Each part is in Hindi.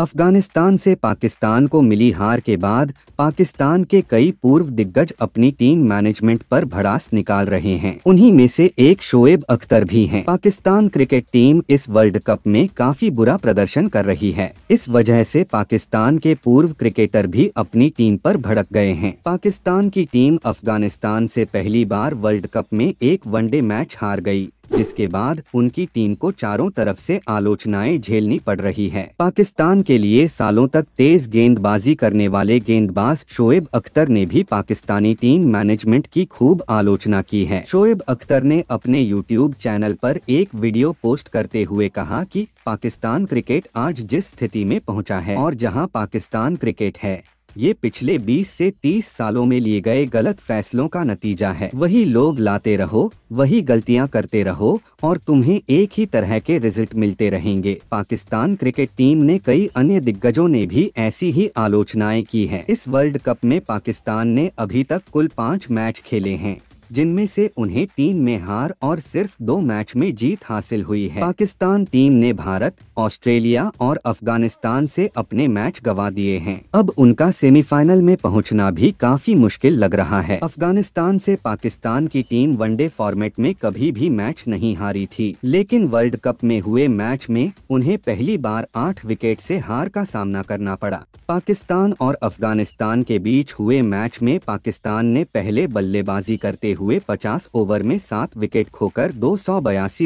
अफगानिस्तान से पाकिस्तान को मिली हार के बाद पाकिस्तान के कई पूर्व दिग्गज अपनी टीम मैनेजमेंट पर भड़ास निकाल रहे हैं उन्हीं में से एक शोएब अख्तर भी हैं। पाकिस्तान क्रिकेट टीम इस वर्ल्ड कप में काफी बुरा प्रदर्शन कर रही है इस वजह से पाकिस्तान के पूर्व क्रिकेटर भी अपनी टीम पर भड़क गए हैं पाकिस्तान की टीम अफगानिस्तान से पहली बार वर्ल्ड कप में एक वनडे मैच हार गयी जिसके बाद उनकी टीम को चारों तरफ से आलोचनाएं झेलनी पड़ रही है पाकिस्तान के लिए सालों तक तेज गेंदबाजी करने वाले गेंदबाज शोएब अख्तर ने भी पाकिस्तानी टीम मैनेजमेंट की खूब आलोचना की है शोएब अख्तर ने अपने यूट्यूब चैनल पर एक वीडियो पोस्ट करते हुए कहा कि पाकिस्तान क्रिकेट आज जिस स्थिति में पहुंचा है और जहां पाकिस्तान क्रिकेट है ये पिछले 20 से 30 सालों में लिए गए गलत फैसलों का नतीजा है वही लोग लाते रहो वही गलतियां करते रहो और तुम्हें एक ही तरह के रिजल्ट मिलते रहेंगे पाकिस्तान क्रिकेट टीम ने कई अन्य दिग्गजों ने भी ऐसी ही आलोचनाएं की है इस वर्ल्ड कप में पाकिस्तान ने अभी तक कुल पाँच मैच खेले हैं जिनमें से उन्हें तीन में हार और सिर्फ दो मैच में जीत हासिल हुई है पाकिस्तान टीम ने भारत ऑस्ट्रेलिया और अफगानिस्तान से अपने मैच गवा दिए हैं अब उनका सेमीफाइनल में पहुंचना भी काफी मुश्किल लग रहा है अफगानिस्तान से पाकिस्तान की टीम वनडे फॉर्मेट में कभी भी मैच नहीं हारी थी लेकिन वर्ल्ड कप में हुए मैच में उन्हें पहली बार आठ विकेट से हार का सामना करना पड़ा पाकिस्तान और अफगानिस्तान के बीच हुए मैच में पाकिस्तान ने पहले बल्लेबाजी करते हुए 50 ओवर में सात विकेट खोकर दो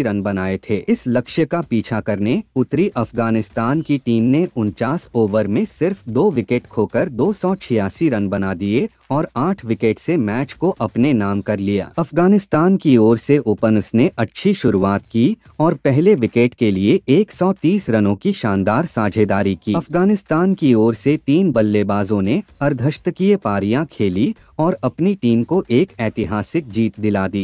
रन बनाए थे इस लक्ष्य का पीछा करने उत्तरी अफगानिस्तान की टीम ने उनचास ओवर में सिर्फ दो विकेट खोकर दो रन बना दिए और आठ विकेट से मैच को अपने नाम कर लिया अफगानिस्तान की ओर से ओपन उसने अच्छी शुरुआत की और पहले विकेट के लिए 130 रनों की शानदार साझेदारी की अफगानिस्तान की ओर से तीन बल्लेबाजों ने अर्धशतकीय पारियां खेली और अपनी टीम को एक ऐतिहासिक जीत दिला दी